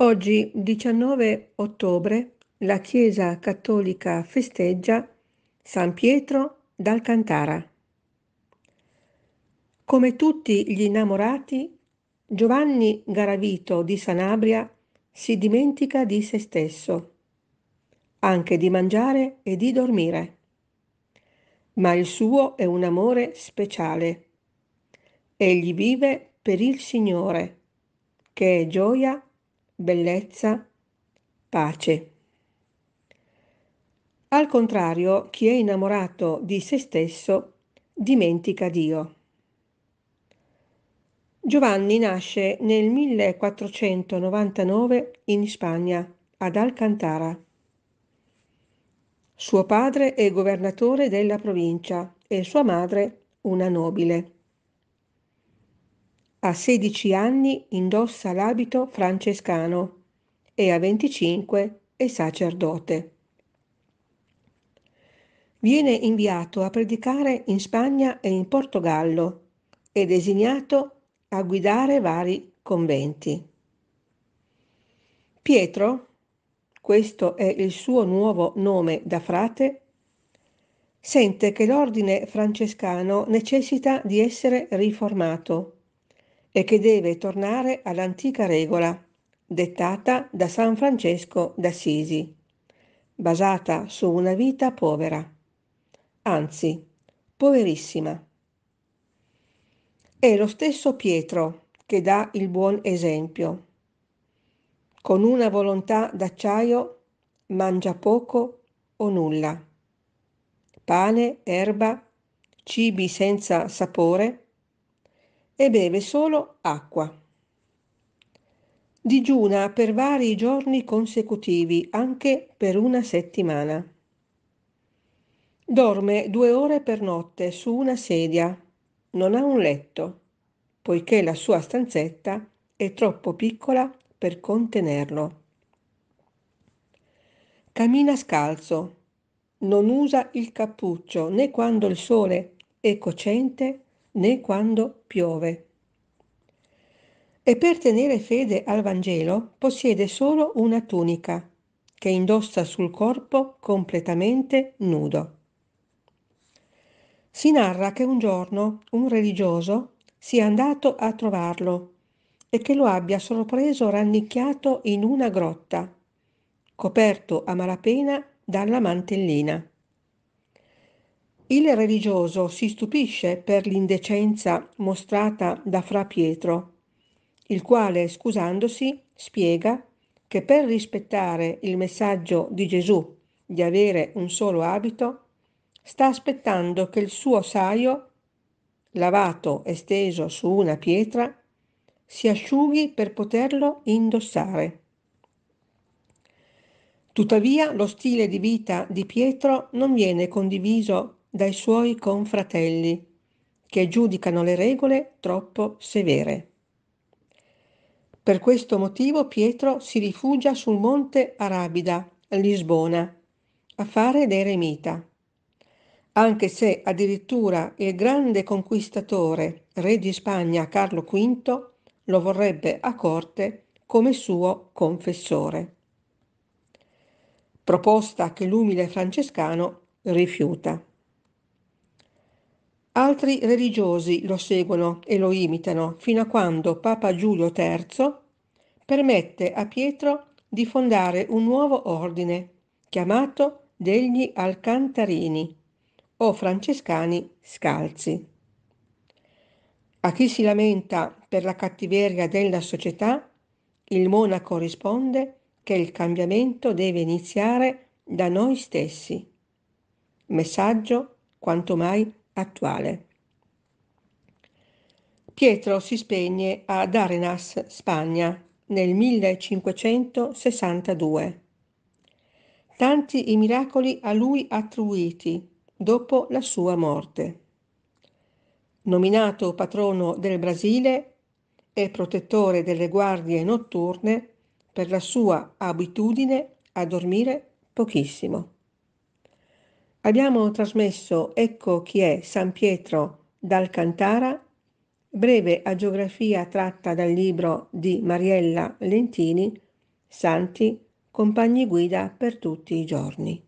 Oggi, 19 ottobre, la Chiesa Cattolica festeggia San Pietro d'Alcantara. Come tutti gli innamorati, Giovanni Garavito di Sanabria si dimentica di se stesso, anche di mangiare e di dormire. Ma il suo è un amore speciale. Egli vive per il Signore, che è gioia bellezza, pace. Al contrario, chi è innamorato di se stesso dimentica Dio. Giovanni nasce nel 1499 in Spagna, ad Alcantara. Suo padre è governatore della provincia e sua madre una nobile. A 16 anni indossa l'abito francescano e a 25 è sacerdote. Viene inviato a predicare in Spagna e in Portogallo e designato a guidare vari conventi. Pietro, questo è il suo nuovo nome da frate, sente che l'ordine francescano necessita di essere riformato e che deve tornare all'antica regola, dettata da San Francesco d'Assisi, basata su una vita povera, anzi poverissima. È lo stesso Pietro che dà il buon esempio. Con una volontà d'acciaio mangia poco o nulla. Pane, erba, cibi senza sapore e beve solo acqua. Digiuna per vari giorni consecutivi, anche per una settimana. Dorme due ore per notte su una sedia. Non ha un letto, poiché la sua stanzetta è troppo piccola per contenerlo. Cammina scalzo. Non usa il cappuccio né quando il sole è cocente né quando piove. E per tenere fede al Vangelo possiede solo una tunica che indossa sul corpo completamente nudo. Si narra che un giorno un religioso sia andato a trovarlo e che lo abbia sorpreso rannicchiato in una grotta, coperto a malapena dalla mantellina. Il religioso si stupisce per l'indecenza mostrata da Fra Pietro, il quale, scusandosi, spiega che per rispettare il messaggio di Gesù di avere un solo abito, sta aspettando che il suo saio, lavato e steso su una pietra, si asciughi per poterlo indossare. Tuttavia lo stile di vita di Pietro non viene condiviso dai suoi confratelli, che giudicano le regole troppo severe. Per questo motivo Pietro si rifugia sul monte Arabida, a Lisbona, a fare d'eremita. Anche se addirittura il grande conquistatore, re di Spagna Carlo V, lo vorrebbe a corte come suo confessore. Proposta che l'umile francescano rifiuta. Altri religiosi lo seguono e lo imitano fino a quando Papa Giulio III permette a Pietro di fondare un nuovo ordine chiamato degli Alcantarini o Francescani Scalzi. A chi si lamenta per la cattiveria della società, il monaco risponde che il cambiamento deve iniziare da noi stessi. Messaggio quanto mai attuale. Pietro si spegne ad Arenas, Spagna, nel 1562. Tanti i miracoli a lui attribuiti dopo la sua morte. Nominato patrono del Brasile e protettore delle guardie notturne per la sua abitudine a dormire pochissimo. Abbiamo trasmesso Ecco chi è San Pietro dal Cantara, breve agiografia tratta dal libro di Mariella Lentini, Santi, compagni guida per tutti i giorni.